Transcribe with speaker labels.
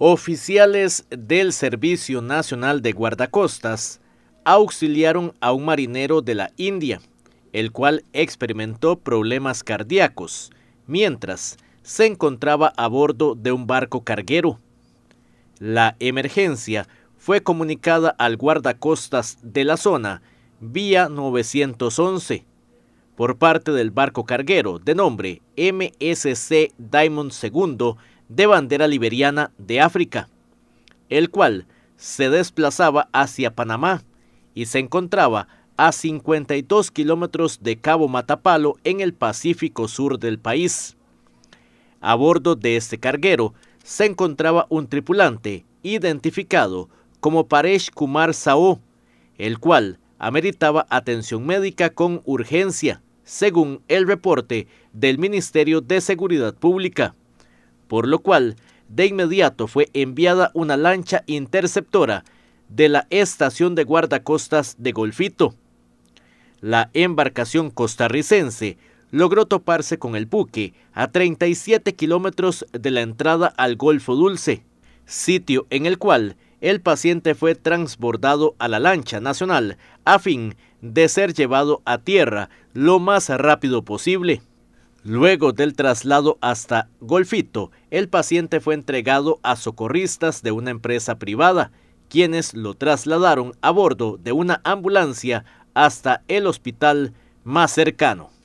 Speaker 1: Oficiales del Servicio Nacional de Guardacostas auxiliaron a un marinero de la India, el cual experimentó problemas cardíacos mientras se encontraba a bordo de un barco carguero. La emergencia fue comunicada al guardacostas de la zona vía 911 por parte del barco carguero de nombre MSC Diamond II de bandera liberiana de África, el cual se desplazaba hacia Panamá y se encontraba a 52 kilómetros de Cabo Matapalo en el Pacífico sur del país. A bordo de este carguero se encontraba un tripulante identificado como Paresh Kumar Sao, el cual ameritaba atención médica con urgencia según el reporte del Ministerio de Seguridad Pública, por lo cual de inmediato fue enviada una lancha interceptora de la estación de guardacostas de Golfito. La embarcación costarricense logró toparse con el buque a 37 kilómetros de la entrada al Golfo Dulce, sitio en el cual el paciente fue transbordado a la lancha nacional a fin de ser llevado a tierra lo más rápido posible. Luego del traslado hasta Golfito, el paciente fue entregado a socorristas de una empresa privada, quienes lo trasladaron a bordo de una ambulancia hasta el hospital más cercano.